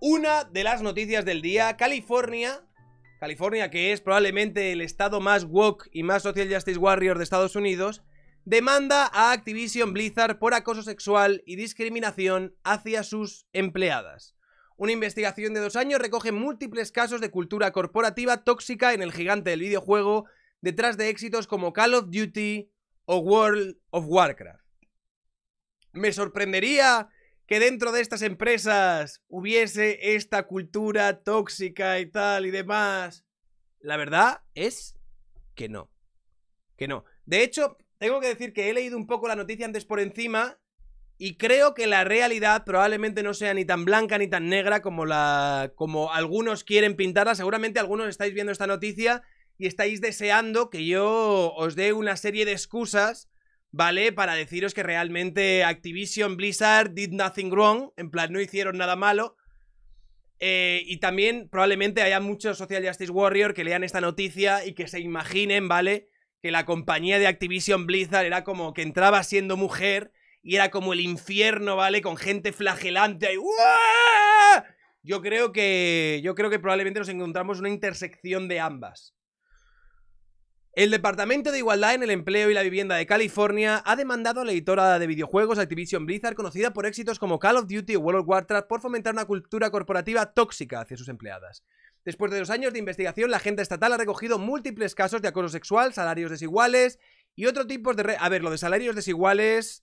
una de las noticias del día, California, California que es probablemente el estado más woke y más social justice warrior de Estados Unidos, demanda a Activision Blizzard por acoso sexual y discriminación hacia sus empleadas. Una investigación de dos años recoge múltiples casos de cultura corporativa tóxica en el gigante del videojuego, detrás de éxitos como Call of Duty o World of Warcraft. Me sorprendería que dentro de estas empresas hubiese esta cultura tóxica y tal y demás. La verdad es que no. Que no. De hecho, tengo que decir que he leído un poco la noticia antes por encima y creo que la realidad probablemente no sea ni tan blanca ni tan negra como la como algunos quieren pintarla. Seguramente algunos estáis viendo esta noticia y estáis deseando que yo os dé una serie de excusas ¿vale? Para deciros que realmente Activision Blizzard did nothing wrong, en plan, no hicieron nada malo. Eh, y también probablemente haya muchos Social Justice Warrior que lean esta noticia y que se imaginen, ¿vale? Que la compañía de Activision Blizzard era como que entraba siendo mujer y era como el infierno, ¿vale? Con gente flagelante ahí. Yo creo que. Yo creo que probablemente nos encontramos una intersección de ambas. El Departamento de Igualdad en el Empleo y la Vivienda de California ha demandado a la editora de videojuegos Activision Blizzard, conocida por éxitos como Call of Duty o World of Warcraft, por fomentar una cultura corporativa tóxica hacia sus empleadas. Después de dos años de investigación, la agenda estatal ha recogido múltiples casos de acoso sexual, salarios desiguales y otro tipo de... a ver, lo de salarios desiguales...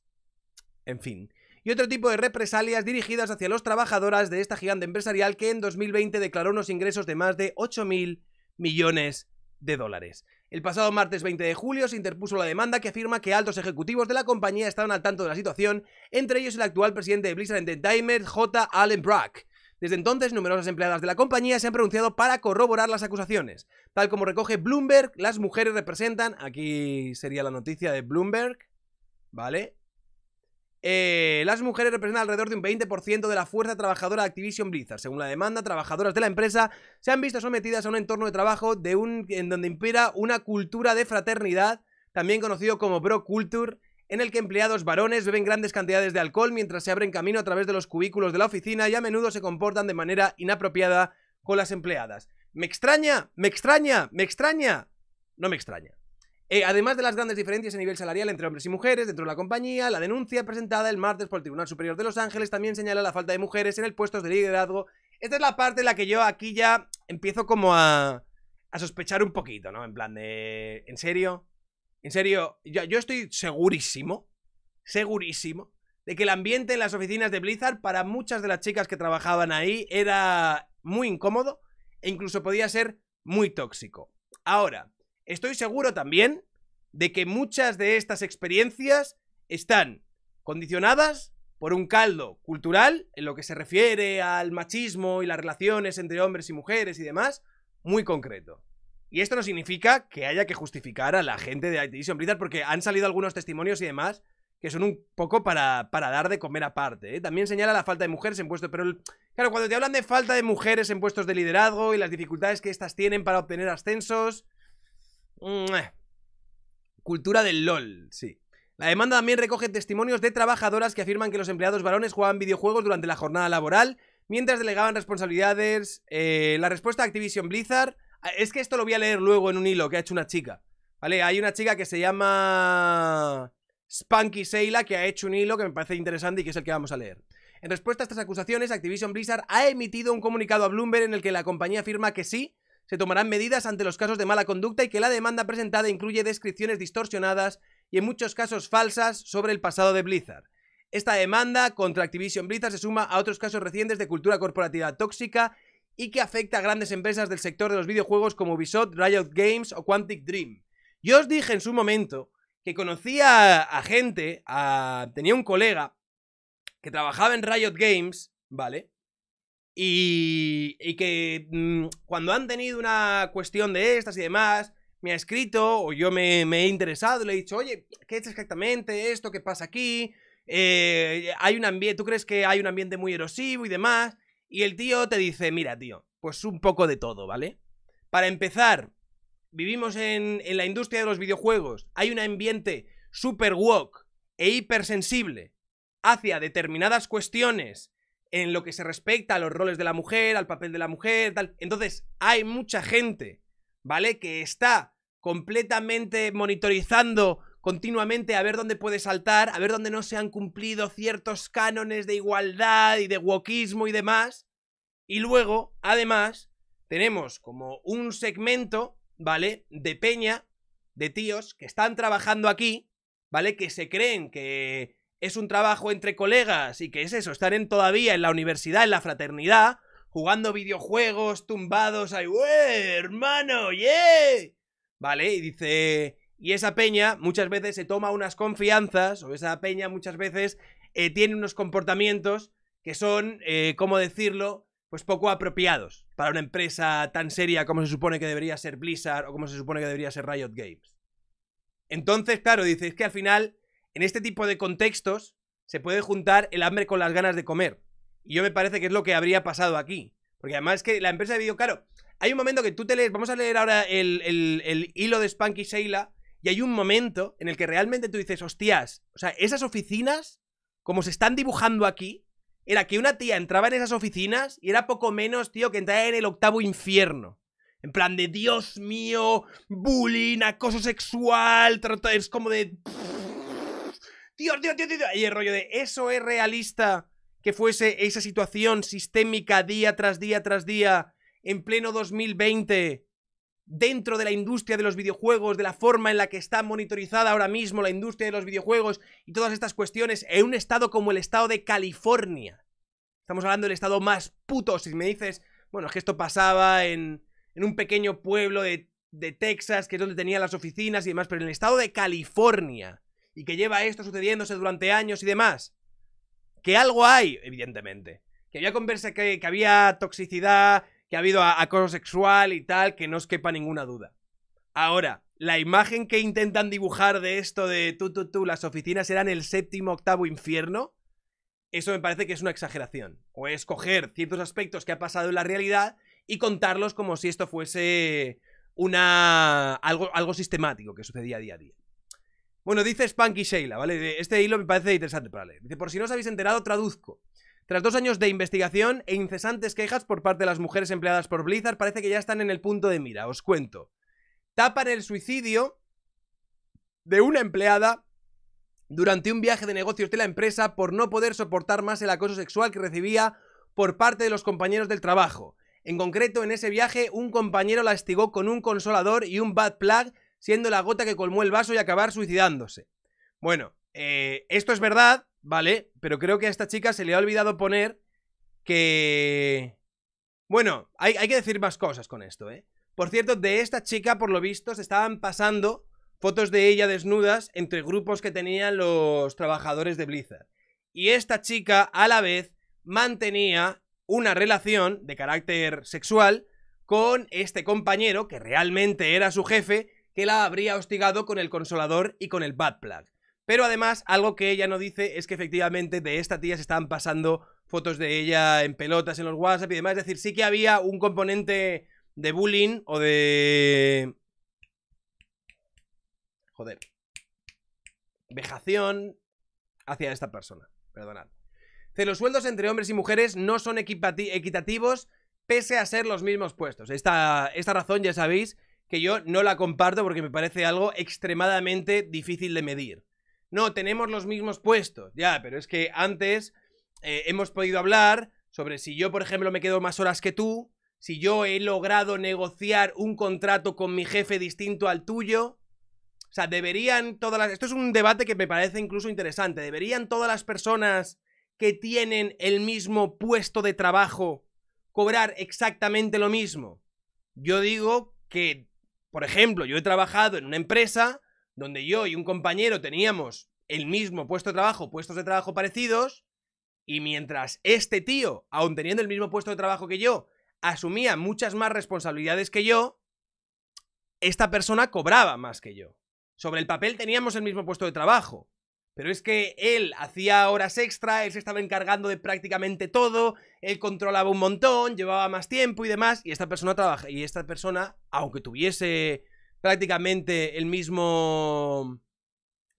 En fin. Y otro tipo de represalias dirigidas hacia los trabajadoras de esta gigante empresarial que en 2020 declaró unos ingresos de más de 8.000 millones de dólares. El pasado martes 20 de julio se interpuso la demanda que afirma que altos ejecutivos de la compañía estaban al tanto de la situación, entre ellos el actual presidente de Blizzard Diamond, J. Allen Brack. Desde entonces, numerosas empleadas de la compañía se han pronunciado para corroborar las acusaciones. Tal como recoge Bloomberg, las mujeres representan, aquí sería la noticia de Bloomberg, ¿vale? Eh, las mujeres representan alrededor de un 20% de la fuerza trabajadora de Activision Blizzard. Según la demanda, trabajadoras de la empresa se han visto sometidas a un entorno de trabajo en donde impera una cultura de fraternidad, también conocido como bro culture, en el que empleados varones beben grandes cantidades de alcohol mientras se abren camino a través de los cubículos de la oficina y a menudo se comportan de manera inapropiada con las empleadas. ¿Me extraña? ¿Me extraña? ¿Me extraña? No me extraña. Eh, además de las grandes diferencias a nivel salarial entre hombres y mujeres dentro de la compañía, la denuncia presentada el martes por el Tribunal Superior de Los Ángeles también señala la falta de mujeres en el puesto de liderazgo. Esta es la parte en la que yo aquí ya empiezo como a, a sospechar un poquito, ¿no? En plan de... ¿En serio? ¿En serio? Yo, yo estoy segurísimo, segurísimo, de que el ambiente en las oficinas de Blizzard para muchas de las chicas que trabajaban ahí era muy incómodo e incluso podía ser muy tóxico. Ahora, Estoy seguro también de que muchas de estas experiencias están condicionadas por un caldo cultural en lo que se refiere al machismo y las relaciones entre hombres y mujeres y demás, muy concreto. Y esto no significa que haya que justificar a la gente de Activision Blizzard porque han salido algunos testimonios y demás que son un poco para, para dar de comer aparte. ¿eh? También señala la falta de mujeres en puestos, pero claro, cuando te hablan de falta de mujeres en puestos de liderazgo y las dificultades que éstas tienen para obtener ascensos, Cultura del LOL, sí. La demanda también recoge testimonios de trabajadoras que afirman que los empleados varones jugaban videojuegos durante la jornada laboral mientras delegaban responsabilidades. Eh, la respuesta a Activision Blizzard. Ah, es que esto lo voy a leer luego en un hilo que ha hecho una chica. Vale, hay una chica que se llama Spanky Seila que ha hecho un hilo que me parece interesante y que es el que vamos a leer. En respuesta a estas acusaciones, Activision Blizzard ha emitido un comunicado a Bloomberg en el que la compañía afirma que sí, se tomarán medidas ante los casos de mala conducta y que la demanda presentada incluye descripciones distorsionadas y en muchos casos falsas sobre el pasado de Blizzard. Esta demanda contra Activision Blizzard se suma a otros casos recientes de cultura corporativa tóxica y que afecta a grandes empresas del sector de los videojuegos como Ubisoft, Riot Games o Quantic Dream. Yo os dije en su momento que conocía a gente, tenía un colega que trabajaba en Riot Games, ¿vale? Y, que mm, cuando han tenido una cuestión de estas y demás, me ha escrito o yo me, he interesado y le he dicho, oye, ¿qué es exactamente esto? ¿Qué pasa aquí? Eh, hay un ambiente, ¿tú crees que hay un ambiente muy erosivo y demás? Y el tío te dice, mira, tío, pues un poco de todo, ¿vale? Para empezar, vivimos en, la industria de los videojuegos, hay un ambiente super woke e hipersensible hacia determinadas cuestiones en lo que se respecta a los roles de la mujer, al papel de la mujer, tal. Entonces, hay mucha gente, ¿vale? Que está completamente monitorizando continuamente a ver dónde puede saltar, a ver dónde no se han cumplido ciertos cánones de igualdad y de wokismo y demás. Y luego, además, tenemos como un segmento, ¿vale? De peña, de tíos que están trabajando aquí, ¿vale? Que se creen que es un trabajo entre colegas y que es eso, estar en, todavía en la universidad, en la fraternidad, jugando videojuegos, tumbados, ahí, hermano, yeah! ¿Vale? Y dice... Y esa peña muchas veces se toma unas confianzas, o esa peña muchas veces eh, tiene unos comportamientos que son, eh, ¿cómo decirlo? Pues poco apropiados para una empresa tan seria como se supone que debería ser Blizzard o como se supone que debería ser Riot Games. Entonces, claro, dice... es que al final en este tipo de contextos se puede juntar el hambre con las ganas de comer. Y yo me parece que es lo que habría pasado aquí. Porque además es que la empresa de video... claro, hay un momento que tú te lees, vamos a leer ahora el, hilo de Spanky Sheila, y hay un momento en el que realmente tú dices, hostias, o sea, esas oficinas, como se están dibujando aquí, era que una tía entraba en esas oficinas y era poco menos, tío, que entrar en el octavo infierno. En plan de, Dios mío, bullying, acoso sexual, es como de... ¡Dios, tío, tío, y el rollo de eso es realista que fuese esa situación sistémica día tras día tras día en pleno 2020 dentro de la industria de los videojuegos, de la forma en la que está monitorizada ahora mismo la industria de los videojuegos y todas estas cuestiones en un estado como el estado de California. Estamos hablando del estado más puto. Si me dices, bueno, es que esto pasaba en, un pequeño pueblo de, de Texas, que es donde tenía las oficinas y demás, pero en el estado de California, y que lleva esto sucediéndose durante años y demás. Que algo hay, evidentemente. Que había conversa, que, había toxicidad, que ha habido acoso sexual y tal, que no os quepa ninguna duda. Ahora, la imagen que intentan dibujar de esto de tú, tú, tú, las oficinas eran el séptimo, octavo infierno, eso me parece que es una exageración. O escoger ciertos aspectos que ha pasado en la realidad y contarlos como si esto fuese una algo, algo sistemático que sucedía día a día. Bueno, dice Spanky Sheila, ¿vale? Este hilo me parece interesante, leer. Dice, por si no os habéis enterado, traduzco. Tras dos años de investigación e incesantes quejas por parte de las mujeres empleadas por Blizzard, parece que ya están en el punto de mira. Os cuento. Tapan el suicidio de una empleada durante un viaje de negocios de la empresa por no poder soportar más el acoso sexual que recibía por parte de los compañeros del trabajo. En concreto, en ese viaje, un compañero la estigó con un consolador y un bad plug siendo la gota que colmó el vaso y acabar suicidándose. Bueno, eh, esto es verdad, ¿vale? Pero creo que a esta chica se le ha olvidado poner que... Bueno, hay, hay que decir más cosas con esto, ¿eh? Por cierto, de esta chica, por lo visto, se estaban pasando fotos de ella desnudas entre grupos que tenían los trabajadores de Blizzard. Y esta chica, a la vez, mantenía una relación de carácter sexual con este compañero que realmente era su jefe que la habría hostigado con el consolador y con el bad plug. Pero además, algo que ella no dice es que efectivamente de esta tía se estaban pasando fotos de ella en pelotas en los WhatsApp y demás. Es decir, sí que había un componente de bullying o de... Joder. Vejación hacia esta persona. Perdonad. Los sueldos entre hombres y mujeres no son equitativos pese a ser los mismos puestos. Esta, esta razón, ya sabéis, que yo no la comparto porque me parece algo extremadamente difícil de medir. No, tenemos los mismos puestos, ya, pero es que antes eh, hemos podido hablar sobre si yo, por ejemplo, me quedo más horas que tú, si yo he logrado negociar un contrato con mi jefe distinto al tuyo. O sea, deberían todas las... Esto es un debate que me parece incluso interesante. ¿Deberían todas las personas que tienen el mismo puesto de trabajo cobrar exactamente lo mismo? Yo digo que por ejemplo, yo he trabajado en una empresa donde yo y un compañero teníamos el mismo puesto de trabajo, puestos de trabajo parecidos, y mientras este tío, aun teniendo el mismo puesto de trabajo que yo, asumía muchas más responsabilidades que yo, esta persona cobraba más que yo. Sobre el papel teníamos el mismo puesto de trabajo, pero es que él hacía horas extra, él se estaba encargando de prácticamente todo, él controlaba un montón, llevaba más tiempo y demás, y esta persona trabaja, y esta persona, aunque tuviese prácticamente el mismo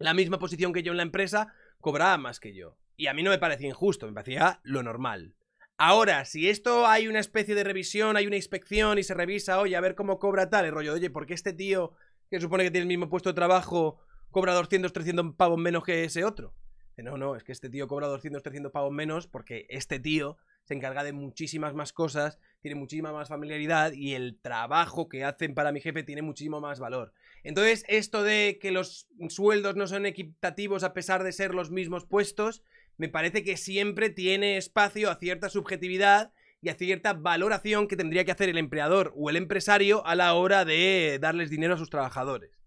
la misma posición que yo en la empresa, cobraba más que yo. Y a mí no me parecía injusto, me parecía lo normal. Ahora, si esto hay una especie de revisión, hay una inspección y se revisa, oye, a ver cómo cobra tal, el rollo, oye, porque este tío que supone que tiene el mismo puesto de trabajo cobra 200, 300 pavos menos que ese otro. No, no, es que este tío cobra 200, 300 pavos menos porque este tío se encarga de muchísimas más cosas, tiene muchísima más familiaridad y el trabajo que hacen para mi jefe tiene muchísimo más valor. Entonces, esto de que los sueldos no son equitativos a pesar de ser los mismos puestos, me parece que siempre tiene espacio a cierta subjetividad y a cierta valoración que tendría que hacer el empleador o el empresario a la hora de darles dinero a sus trabajadores.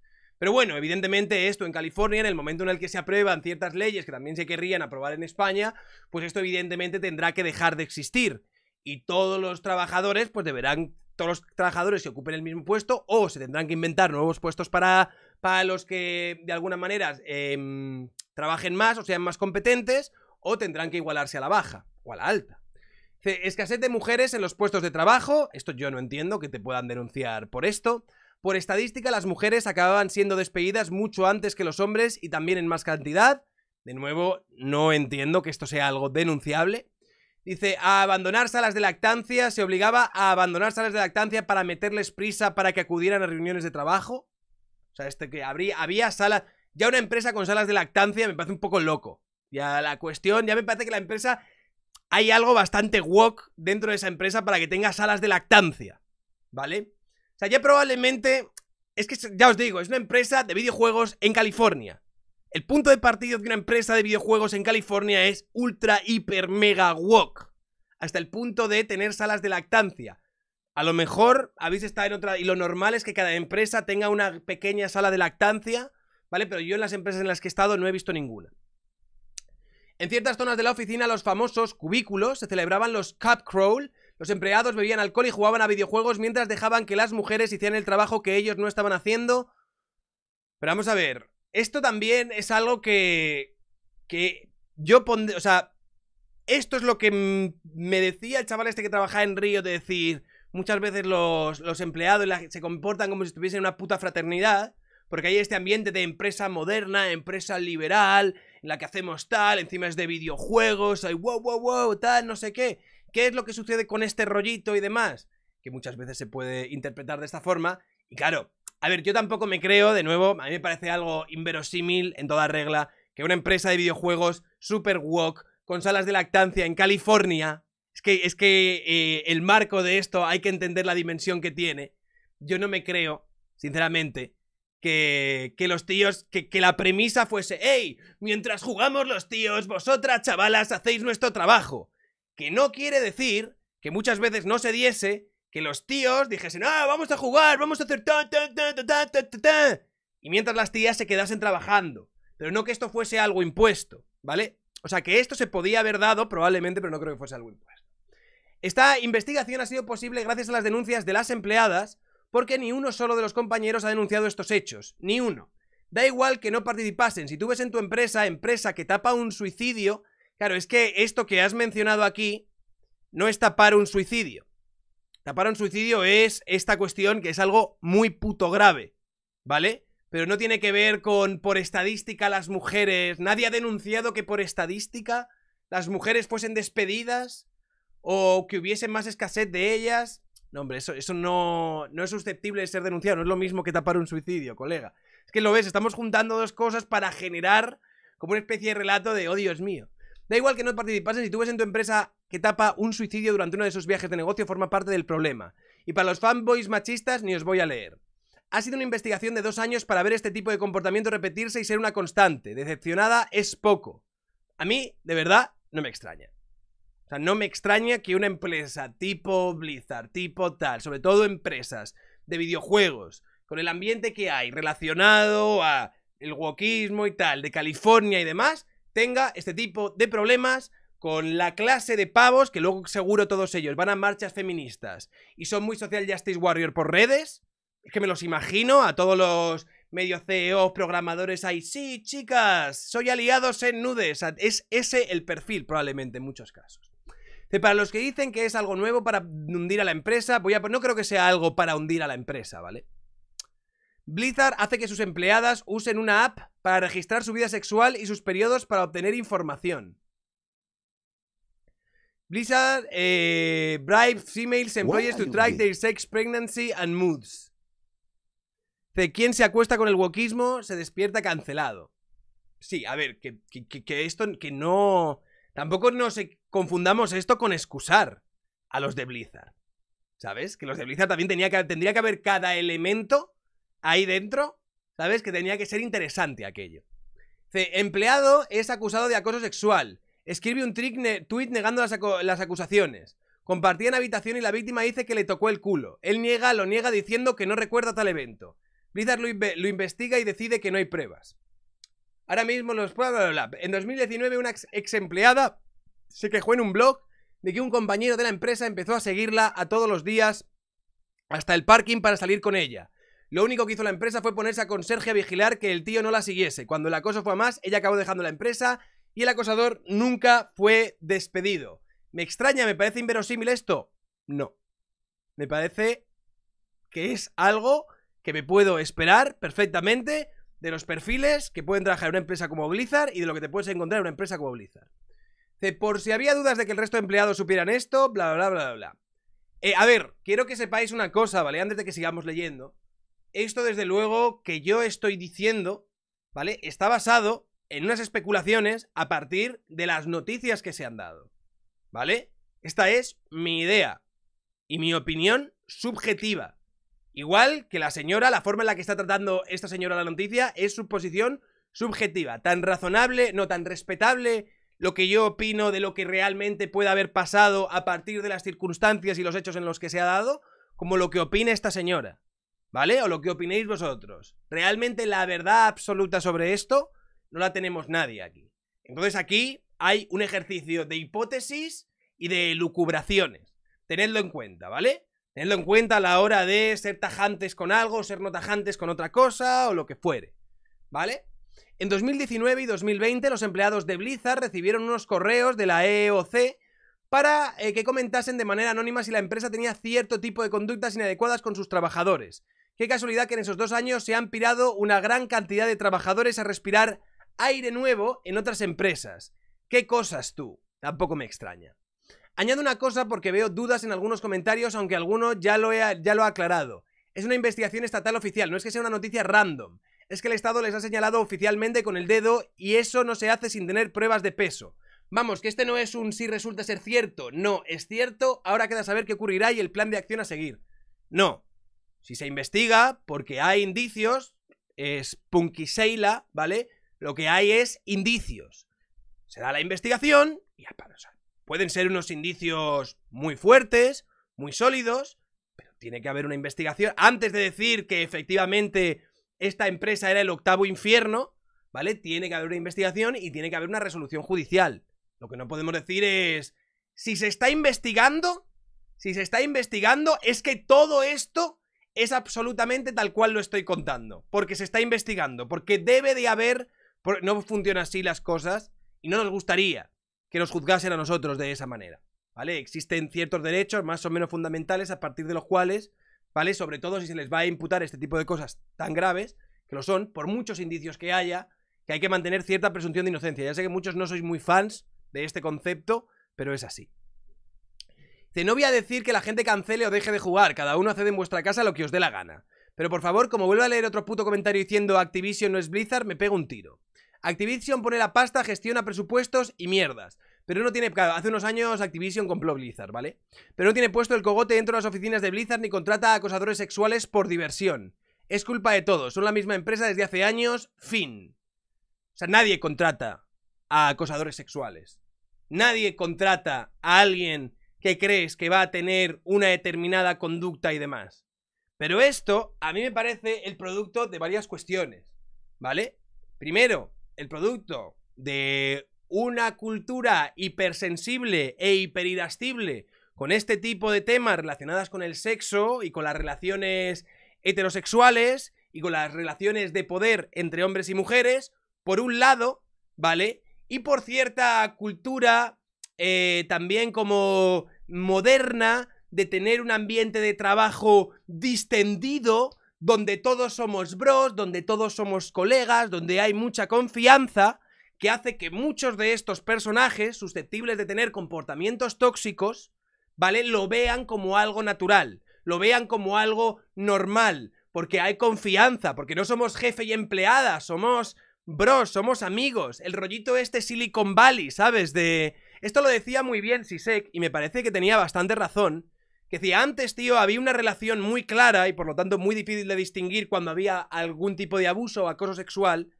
Pero bueno, evidentemente esto en California, en el momento en el que se aprueban ciertas leyes que también se querrían aprobar en España, pues esto evidentemente tendrá que dejar de existir. Y todos los trabajadores, pues deberán, todos los trabajadores que ocupen el mismo puesto o se tendrán que inventar nuevos puestos para, para los que de alguna manera em, trabajen más o sean más competentes o tendrán que igualarse a la baja o a la alta. Escasez de mujeres en los puestos de trabajo, esto yo no entiendo que te puedan denunciar por esto. Por estadística, las mujeres acababan siendo despedidas mucho antes que los hombres y también en más cantidad. De nuevo, no entiendo que esto sea algo denunciable. Dice, a abandonar salas de lactancia, se obligaba a abandonar salas de lactancia para meterles prisa para que acudieran a reuniones de trabajo. O sea, este que habría, había salas... Ya una empresa con salas de lactancia me parece un poco loco. Ya la cuestión, ya me parece que la empresa... Hay algo bastante wok dentro de esa empresa para que tenga salas de lactancia. ¿Vale? O sea, ya probablemente... Es que, ya os digo, es una empresa de videojuegos en California. El punto de partida de una empresa de videojuegos en California es ultra, hiper, mega walk. Hasta el punto de tener salas de lactancia. A lo mejor habéis estado en otra... Y lo normal es que cada empresa tenga una pequeña sala de lactancia, ¿vale? Pero yo en las empresas en las que he estado no he visto ninguna. En ciertas zonas de la oficina, los famosos cubículos, se celebraban los cup crawl, los empleados bebían alcohol y jugaban a videojuegos mientras dejaban que las mujeres hicieran el trabajo que ellos no estaban haciendo. Pero vamos a ver, esto también es algo que... que yo pondré... O sea, esto es lo que me decía el chaval este que trabajaba en Río de decir... Muchas veces los, empleados se comportan como si estuviesen en una puta fraternidad, porque hay este ambiente de empresa moderna, empresa liberal, en la que hacemos tal, encima es de videojuegos, hay wow, wow, wow, tal, no sé qué. ¿Qué es lo que sucede con este rollito y demás? Que muchas veces se puede interpretar de esta forma. Y claro, a ver, yo tampoco me creo, de nuevo, a mí me parece algo inverosímil en toda regla que una empresa de videojuegos super woke con salas de lactancia en California, es que, es que eh, el marco de esto hay que entender la dimensión que tiene. Yo no me creo, sinceramente, que, que, los tíos, que, que, la premisa fuese, hey, mientras jugamos los tíos, vosotras chavalas hacéis nuestro trabajo. Que no quiere decir que muchas veces no se diese que los tíos dijesen, ah, vamos a jugar, vamos a hacer ta, ta, ta, Y mientras las tías se quedasen trabajando. Pero no que esto fuese algo impuesto, ¿vale? O sea, que esto se podía haber dado probablemente, pero no creo que fuese algo impuesto. Esta investigación ha sido posible gracias a las denuncias de las empleadas, porque ni uno solo de los compañeros ha denunciado estos hechos, ni uno. Da igual que no participasen, si tú ves en tu empresa, empresa que tapa un suicidio, Claro, es que esto que has mencionado aquí no es tapar un suicidio. Tapar un suicidio es esta cuestión que es algo muy puto grave, ¿vale? Pero no tiene que ver con por estadística las mujeres. Nadie ha denunciado que por estadística las mujeres fuesen despedidas o que hubiese más escasez de ellas. No, hombre, eso, no, no es susceptible de ser denunciado. No es lo mismo que tapar un suicidio, colega. Es que lo ves, estamos juntando dos cosas para generar como una especie de relato de, oh Dios mío. Da igual que no participasen, si tú ves en tu empresa que tapa un suicidio durante uno de esos viajes de negocio, forma parte del problema. Y para los fanboys machistas, ni os voy a leer. Ha sido una investigación de dos años para ver este tipo de comportamiento repetirse y ser una constante. Decepcionada es poco. A mí, de verdad, no me extraña. O sea, no me extraña que una empresa tipo Blizzard, tipo tal, sobre todo empresas de videojuegos, con el ambiente que hay relacionado a el wokismo y tal, de California y demás, tenga este tipo de problemas con la clase de pavos que luego seguro todos ellos van a marchas feministas y son muy social justice warrior por redes. Es que me los imagino a todos los medios CEOs, programadores ahí. Sí, chicas, soy aliados en nudes. Es ese el perfil probablemente en muchos casos. Para los que dicen que es algo nuevo para hundir a la empresa, voy no creo que sea algo para hundir a la empresa, ¿vale? Blizzard hace que sus empleadas usen una app para registrar su vida sexual y sus periodos para obtener información. Blizzard eh, bribes females employees to track their sex, pregnancy and moods. De quien se acuesta con el wokismo se despierta cancelado. Sí, a ver, que, esto, que no... Tampoco nos e, confundamos esto con excusar a los de Blizzard. ¿Sabes? Que los de Blizzard también tenía que, tendría que haber cada elemento ahí dentro ¿Sabes? Que tenía que ser interesante aquello. Dice, empleado es acusado de acoso sexual. Escribe un tweet negando las, acusaciones. Compartía en habitación y la víctima dice que le tocó el culo. Él niega, lo niega diciendo que no recuerda tal evento. Blizzard lo, investiga y decide que no hay pruebas. Ahora mismo los bla, En 2019 una ex empleada se quejó en un blog de que un compañero de la empresa empezó a seguirla a todos los días hasta el parking para salir con ella. Lo único que hizo la empresa fue ponerse a conserje a vigilar que el tío no la siguiese. Cuando el acoso fue a más, ella acabó dejando la empresa y el acosador nunca fue despedido. ¿Me extraña? ¿Me parece inverosímil esto? No. Me parece que es algo que me puedo esperar perfectamente de los perfiles que pueden trabajar en una empresa como Blizzard y de lo que te puedes encontrar en una empresa como Blizzard. por si había dudas de que el resto de empleados supieran esto, bla, bla, bla, bla. bla. Eh, a ver, quiero que sepáis una cosa, ¿vale? Antes de que sigamos leyendo. Esto desde luego que yo estoy diciendo, ¿vale? Está basado en unas especulaciones a partir de las noticias que se han dado, ¿vale? Esta es mi idea y mi opinión subjetiva. Igual que la señora, la forma en la que está tratando esta señora la noticia es su posición subjetiva, tan razonable, no tan respetable, lo que yo opino de lo que realmente puede haber pasado a partir de las circunstancias y los hechos en los que se ha dado, como lo que opina esta señora. ¿Vale? O lo que opinéis vosotros. Realmente la verdad absoluta sobre esto no la tenemos nadie aquí. Entonces aquí hay un ejercicio de hipótesis y de lucubraciones. Tenedlo en cuenta, ¿vale? Tenedlo en cuenta a la hora de ser tajantes con algo, ser no tajantes con otra cosa o lo que fuere. ¿Vale? En 2019 y 2020 los empleados de Blizzard recibieron unos correos de la EOC para eh, que comentasen de manera anónima si la empresa tenía cierto tipo de conductas inadecuadas con sus trabajadores. Qué casualidad que en esos dos años se han pirado una gran cantidad de trabajadores a respirar aire nuevo en otras empresas. ¿Qué cosas tú? Tampoco me extraña. Añado una cosa porque veo dudas en algunos comentarios, aunque alguno ya lo, ya lo ha aclarado. Es una investigación estatal oficial, no es que sea una noticia random. Es que el Estado les ha señalado oficialmente con el dedo y eso no se hace sin tener pruebas de peso. Vamos, que este no es un si resulta ser cierto, no, es cierto, ahora queda saber qué ocurrirá y el plan de acción a seguir. No, si se investiga, porque hay indicios, es Seila, ¿vale? Lo que hay es indicios. Se da la investigación y pueden ser unos indicios muy fuertes, muy sólidos, pero tiene que haber una investigación. Antes de decir que efectivamente esta empresa era el octavo infierno, ¿vale? Tiene que haber una investigación y tiene que haber una resolución judicial. Lo que no podemos decir es, si se está investigando, si se está investigando, es que todo esto es absolutamente tal cual lo estoy contando, porque se está investigando, porque debe de haber, no funcionan así las cosas y no nos gustaría que nos juzgasen a nosotros de esa manera, ¿vale? Existen ciertos derechos más o menos fundamentales a partir de los cuales, ¿vale? Sobre todo si se les va a imputar este tipo de cosas tan graves, que lo son, por muchos indicios que haya, que hay que mantener cierta presunción de inocencia. Ya sé que muchos no sois muy fans de este concepto, pero es así. Te no voy a decir que la gente cancele o deje de jugar, cada uno hace en vuestra casa lo que os dé la gana. Pero por favor, como vuelva a leer otro puto comentario diciendo Activision no es Blizzard, me pego un tiro. Activision pone la pasta, gestiona presupuestos y mierdas. Pero no tiene... Hace unos años Activision compró Blizzard, ¿vale? Pero no tiene puesto el cogote dentro de las oficinas de Blizzard ni contrata a acosadores sexuales por diversión. Es culpa de todos, son la misma empresa desde hace años, fin. O sea, nadie contrata a acosadores sexuales. Nadie contrata a alguien que crees que va a tener una determinada conducta y demás. Pero esto a mí me parece el producto de varias cuestiones, ¿vale? Primero, el producto de una cultura hipersensible e hiperirascible con este tipo de temas relacionadas con el sexo y con las relaciones heterosexuales y con las relaciones de poder entre hombres y mujeres, por un lado, ¿vale? Y por cierta cultura eh, también como moderna, de tener un ambiente de trabajo distendido, donde todos somos bros, donde todos somos colegas, donde hay mucha confianza, que hace que muchos de estos personajes susceptibles de tener comportamientos tóxicos, ¿vale? Lo vean como algo natural, lo vean como algo normal, porque hay confianza, porque no somos jefe y empleada, somos bros, somos amigos, el rollito este Silicon Valley, ¿sabes? De esto lo decía muy bien Sisek y me parece que tenía bastante razón. Que decía, antes, tío, había una relación muy clara y por lo tanto muy difícil de distinguir cuando había algún tipo de abuso o acoso sexual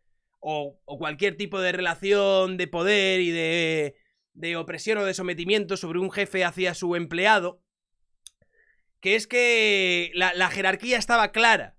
o, cualquier tipo de relación de poder y de, de opresión o de sometimiento sobre un jefe hacia su empleado. Que es que la, jerarquía estaba clara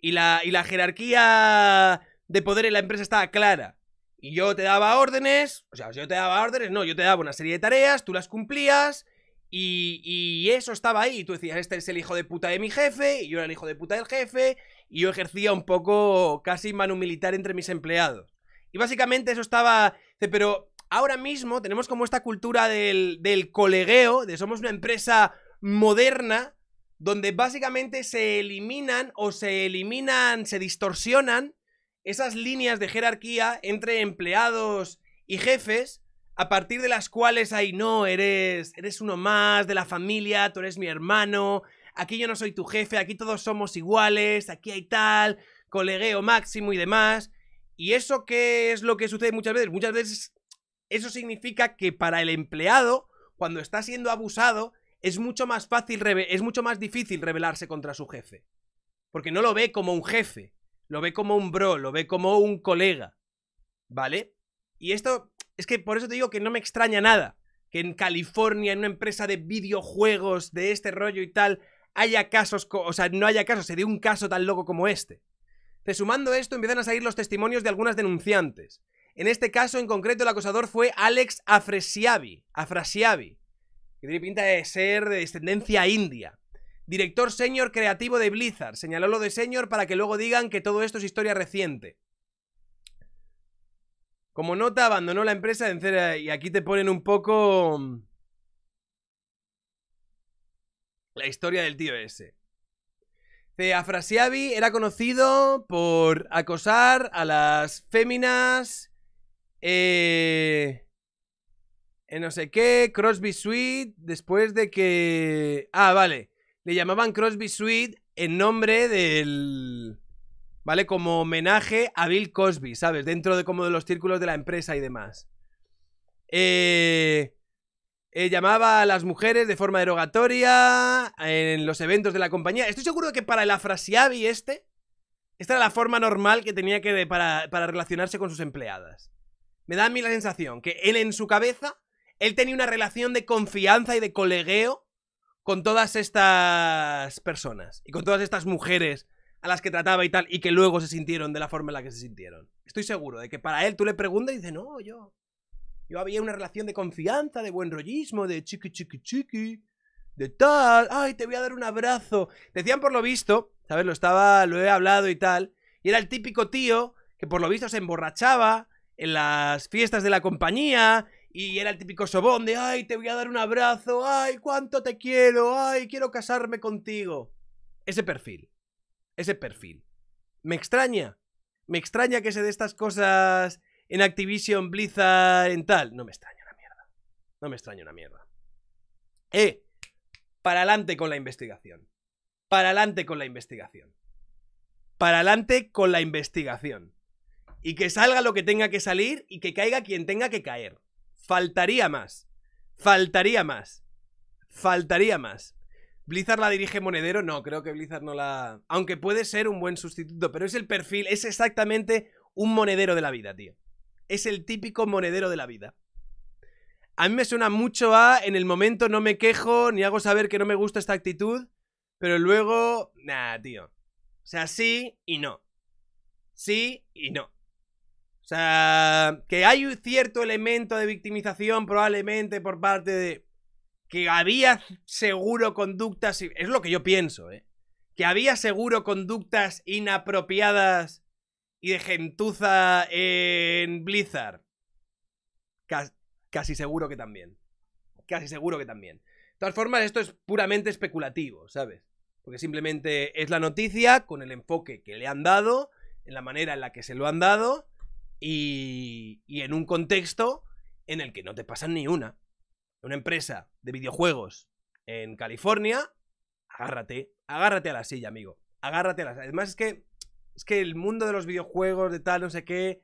y la, y la jerarquía de poder en la empresa estaba clara. Y yo te daba órdenes, o sea, yo te daba órdenes, no, yo te daba una serie de tareas, tú las cumplías y, y eso estaba ahí. Y tú decías, este es el hijo de puta de mi jefe, y yo era el hijo de puta del jefe, y yo ejercía un poco casi mano militar entre mis empleados. Y básicamente eso estaba... Pero ahora mismo tenemos como esta cultura del, del colegueo, de somos una empresa moderna, donde básicamente se eliminan o se eliminan, se distorsionan esas líneas de jerarquía entre empleados y jefes, a partir de las cuales hay, no, eres, eres uno más de la familia, tú eres mi hermano, aquí yo no soy tu jefe, aquí todos somos iguales, aquí hay tal, colegueo máximo y demás. Y eso qué es lo que sucede muchas veces, muchas veces eso significa que para el empleado, cuando está siendo abusado, es mucho más fácil, es mucho más difícil rebelarse contra su jefe. Porque no lo ve como un jefe, lo ve como un bro, lo ve como un colega, ¿vale? Y esto es que por eso te digo que no me extraña nada que en California, en una empresa de videojuegos de este rollo y tal, haya casos, o sea, no haya casos, se dé un caso tan loco como este. Te sumando esto, empiezan a salir los testimonios de algunas denunciantes. En este caso, en concreto, el acosador fue Alex Afrasiabi, Afrasiabi, que tiene pinta de ser de descendencia india. Director señor creativo de Blizzard. Señaló lo de señor para que luego digan que todo esto es historia reciente. Como nota, abandonó la empresa de Y aquí te ponen un poco... Mm, la historia del tío ese. Afrasiabi era conocido por acosar a las féminas... Eh, en no sé qué, Crosby Suite. después de que... Ah, vale le llamaban Crosby Suite en nombre del... ¿Vale? Como homenaje a Bill Cosby, ¿sabes? Dentro de como de los círculos de la empresa y demás. Eh, eh, llamaba a las mujeres de forma derogatoria en los eventos de la compañía. Estoy seguro de que para el afrasiabi este, esta era la forma normal que tenía que para, para relacionarse con sus empleadas. Me da a mí la sensación que él en su cabeza, él tenía una relación de confianza y de colegueo con todas estas personas y con todas estas mujeres a las que trataba y tal, y que luego se sintieron de la forma en la que se sintieron. Estoy seguro de que para él tú le preguntas y dice, no, yo. Yo había una relación de confianza, de buen rollismo, de chiqui chiqui chiqui, de tal, ay, te voy a dar un abrazo. Decían por lo visto, ¿sabes? Lo estaba, lo he hablado y tal, y era el típico tío que por lo visto se emborrachaba en las fiestas de la compañía, y era el típico sobón de, ay, te voy a dar un abrazo, ay, cuánto te quiero, ay, quiero casarme contigo. Ese perfil, ese perfil. Me extraña, me extraña que se dé estas cosas en Activision, Blizzard, en tal. No me extraña una mierda, no me extraña una mierda. Eh, para adelante con la investigación. Para adelante con la investigación. Para adelante con la investigación. Y que salga lo que tenga que salir y que caiga quien tenga que caer. Faltaría más. Faltaría más. Faltaría más. ¿Blizzard la dirige Monedero? No, creo que Blizzard no la... Aunque puede ser un buen sustituto, pero es el perfil, es exactamente un monedero de la vida, tío. Es el típico monedero de la vida. A mí me suena mucho a, en el momento no me quejo, ni hago saber que no me gusta esta actitud, pero luego, nah, tío. O sea, sí y no. Sí y no. O sea, que hay un cierto elemento de victimización probablemente por parte de... Que había seguro conductas... Es lo que yo pienso, ¿eh? Que había seguro conductas inapropiadas y de gentuza en Blizzard. Casi, casi seguro que también. Casi seguro que también. De todas formas, esto es puramente especulativo, ¿sabes? Porque simplemente es la noticia con el enfoque que le han dado, en la manera en la que se lo han dado y, en un contexto en el que no te pasan ni una. Una empresa de videojuegos en California, agárrate, agárrate a la silla, amigo. Agárrate a la silla. Además es que, es que el mundo de los videojuegos, de tal, no sé qué,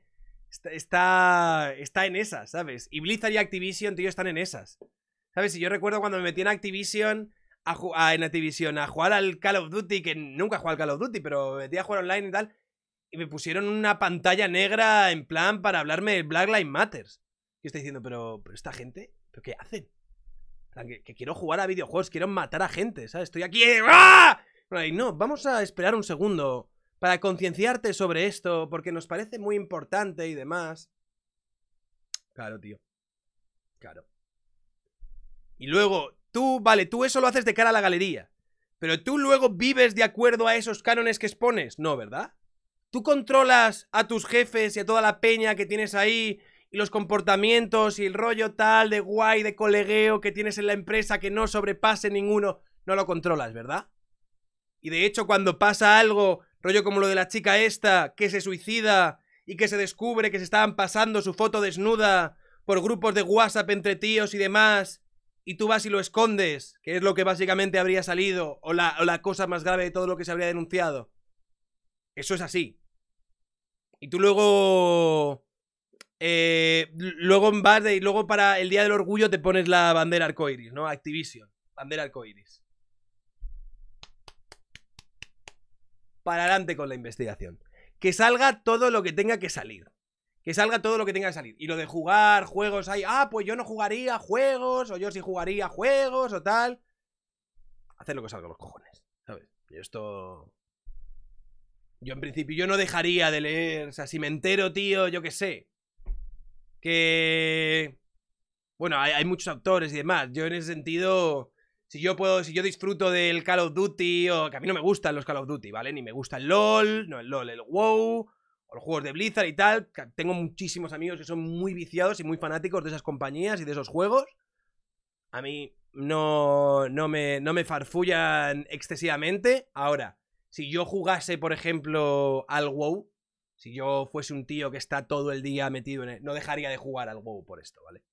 está, está, en esas, ¿sabes? Y Blizzard y Activision, tío, están en esas. ¿Sabes? Y yo recuerdo cuando me metí en Activision, a, en Activision, a jugar al Call of Duty, que nunca he al Call of Duty, pero me metí a jugar online y tal y me pusieron una pantalla negra en plan para hablarme de Black Lives Matters. Y estoy diciendo, pero, pero esta gente, ¿pero qué hacen? Que, que, quiero jugar a videojuegos, quiero matar a gente, ¿sabes? Estoy aquí. Eh, ¡Ah! No, vamos a esperar un segundo para concienciarte sobre esto, porque nos parece muy importante y demás. Claro, tío. Claro. Y luego, tú, vale, tú eso lo haces de cara a la galería. Pero tú luego vives de acuerdo a esos cánones que expones. No, ¿verdad? ¿Tú controlas a tus jefes y a toda la peña que tienes ahí y los comportamientos y el rollo tal de guay, de colegueo que tienes en la empresa que no sobrepase ninguno? No lo controlas, ¿verdad? Y de hecho cuando pasa algo, rollo como lo de la chica esta que se suicida y que se descubre que se estaban pasando su foto desnuda por grupos de WhatsApp entre tíos y demás, y tú vas y lo escondes, que es lo que básicamente habría salido, o la, o la cosa más grave de todo lo que se habría denunciado. Eso es así. Y tú luego... Eh, luego vas y luego para el Día del Orgullo te pones la bandera arcoiris, ¿no? Activision, bandera arcoiris. Para adelante con la investigación. Que salga todo lo que tenga que salir. Que salga todo lo que tenga que salir. Y lo de jugar juegos ahí, ah, pues yo no jugaría juegos, o yo sí jugaría juegos, o tal. Hacer lo que salga los cojones, ¿sabes? Y esto yo en principio yo no dejaría de leer. O sea, si me entero, tío, yo qué sé. Que... Bueno, hay, muchos autores y demás. Yo en ese sentido... Si yo puedo, si yo disfruto del Call of Duty, o que a mí no me gustan los Call of Duty, ¿vale? Ni me gusta el LOL, no el LOL, el WoW, o los juegos de Blizzard y tal. Tengo muchísimos amigos que son muy viciados y muy fanáticos de esas compañías y de esos juegos. A mí no, me, no me farfullan excesivamente. Ahora, si yo jugase, por ejemplo, al WoW, si yo fuese un tío que está todo el día metido en... El, no dejaría de jugar al WoW por esto, ¿vale?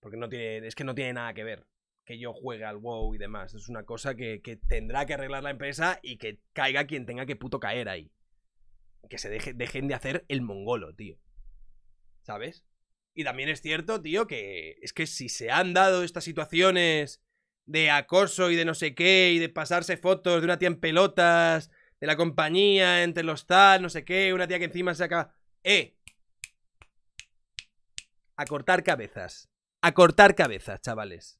Porque no tiene, es que no tiene nada que ver que yo juegue al WoW y demás. Es una cosa que, tendrá que arreglar la empresa y que caiga quien tenga que puto caer ahí. Que se dejen de hacer el mongolo, tío. ¿Sabes? Y también es cierto, tío, que es que si se han dado estas situaciones de acoso y de no sé qué, y de pasarse fotos de una tía en pelotas, de la compañía, entre los tal, no sé qué, una tía que encima se acaba... ¡Eh! A cortar cabezas. A cortar cabezas, chavales.